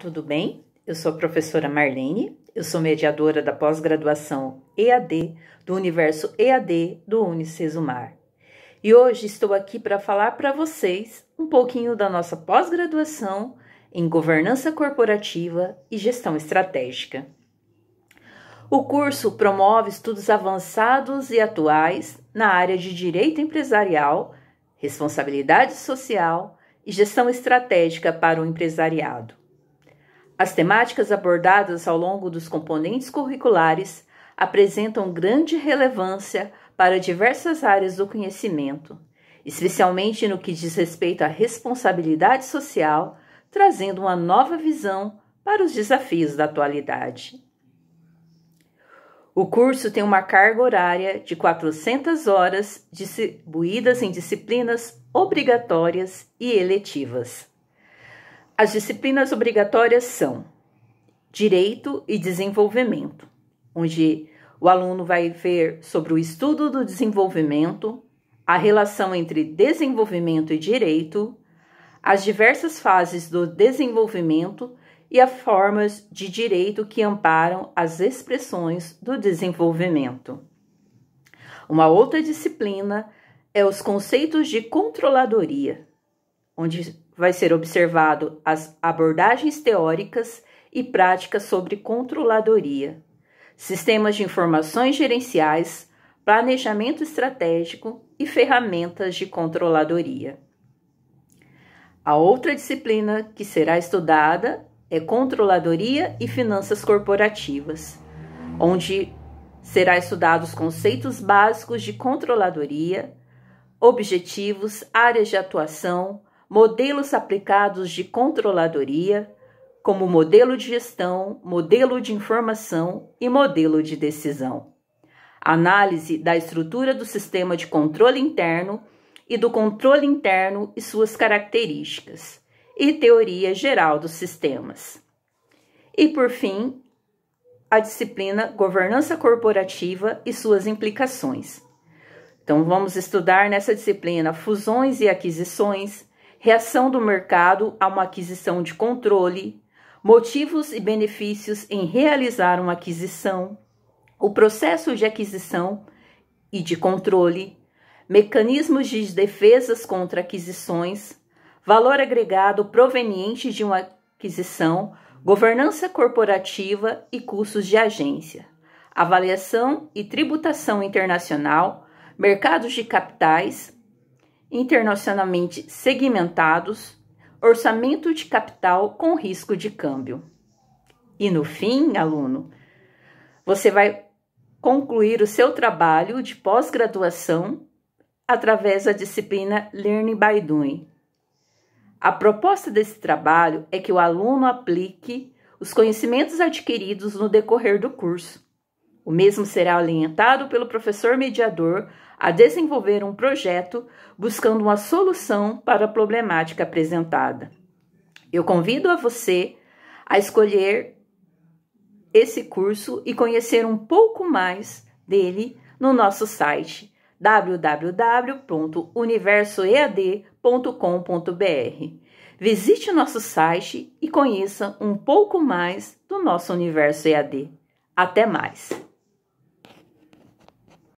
tudo bem? Eu sou a professora Marlene, eu sou mediadora da pós-graduação EAD do universo EAD do Unicesumar. E hoje estou aqui para falar para vocês um pouquinho da nossa pós-graduação em governança corporativa e gestão estratégica. O curso promove estudos avançados e atuais na área de direito empresarial, responsabilidade social e gestão estratégica para o empresariado. As temáticas abordadas ao longo dos componentes curriculares apresentam grande relevância para diversas áreas do conhecimento, especialmente no que diz respeito à responsabilidade social, trazendo uma nova visão para os desafios da atualidade. O curso tem uma carga horária de 400 horas distribuídas em disciplinas obrigatórias e eletivas. As disciplinas obrigatórias são Direito e Desenvolvimento, onde o aluno vai ver sobre o estudo do desenvolvimento, a relação entre desenvolvimento e direito, as diversas fases do desenvolvimento e as formas de direito que amparam as expressões do desenvolvimento. Uma outra disciplina é os conceitos de controladoria, onde vai ser observado as abordagens teóricas e práticas sobre controladoria, sistemas de informações gerenciais, planejamento estratégico e ferramentas de controladoria. A outra disciplina que será estudada é Controladoria e Finanças Corporativas, onde será estudados os conceitos básicos de controladoria, objetivos, áreas de atuação, modelos aplicados de controladoria, como modelo de gestão, modelo de informação e modelo de decisão. Análise da estrutura do sistema de controle interno e do controle interno e suas características, e teoria geral dos sistemas. E por fim, a disciplina Governança Corporativa e suas implicações. Então, vamos estudar nessa disciplina fusões e aquisições, reação do mercado a uma aquisição de controle, motivos e benefícios em realizar uma aquisição, o processo de aquisição e de controle, mecanismos de defesas contra aquisições, valor agregado proveniente de uma aquisição, governança corporativa e custos de agência, avaliação e tributação internacional, mercados de capitais, internacionalmente segmentados, orçamento de capital com risco de câmbio. E no fim, aluno, você vai concluir o seu trabalho de pós-graduação através da disciplina Learning by Doing. A proposta desse trabalho é que o aluno aplique os conhecimentos adquiridos no decorrer do curso o mesmo será orientado pelo professor mediador a desenvolver um projeto buscando uma solução para a problemática apresentada. Eu convido a você a escolher esse curso e conhecer um pouco mais dele no nosso site www.universoead.com.br. Visite o nosso site e conheça um pouco mais do nosso universo EAD. Até mais!